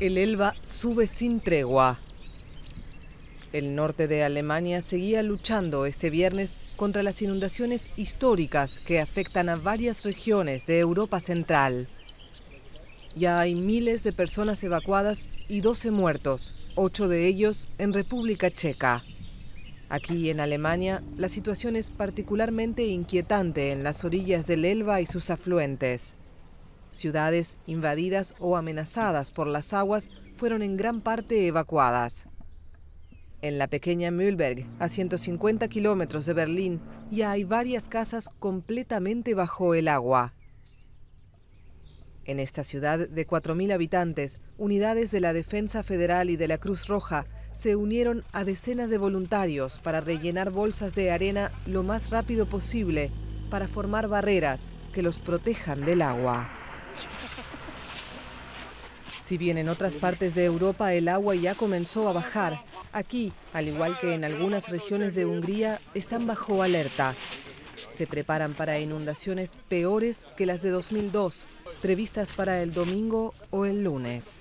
El Elba sube sin tregua. El norte de Alemania seguía luchando este viernes contra las inundaciones históricas que afectan a varias regiones de Europa Central. Ya hay miles de personas evacuadas y 12 muertos, 8 de ellos en República Checa. Aquí en Alemania, la situación es particularmente inquietante en las orillas del Elba y sus afluentes. Ciudades invadidas o amenazadas por las aguas fueron en gran parte evacuadas. En la pequeña Mühlberg, a 150 kilómetros de Berlín, ya hay varias casas completamente bajo el agua. En esta ciudad de 4.000 habitantes, unidades de la Defensa Federal y de la Cruz Roja se unieron a decenas de voluntarios para rellenar bolsas de arena lo más rápido posible para formar barreras que los protejan del agua. Si bien en otras partes de Europa el agua ya comenzó a bajar, aquí, al igual que en algunas regiones de Hungría, están bajo alerta. Se preparan para inundaciones peores que las de 2002, previstas para el domingo o el lunes.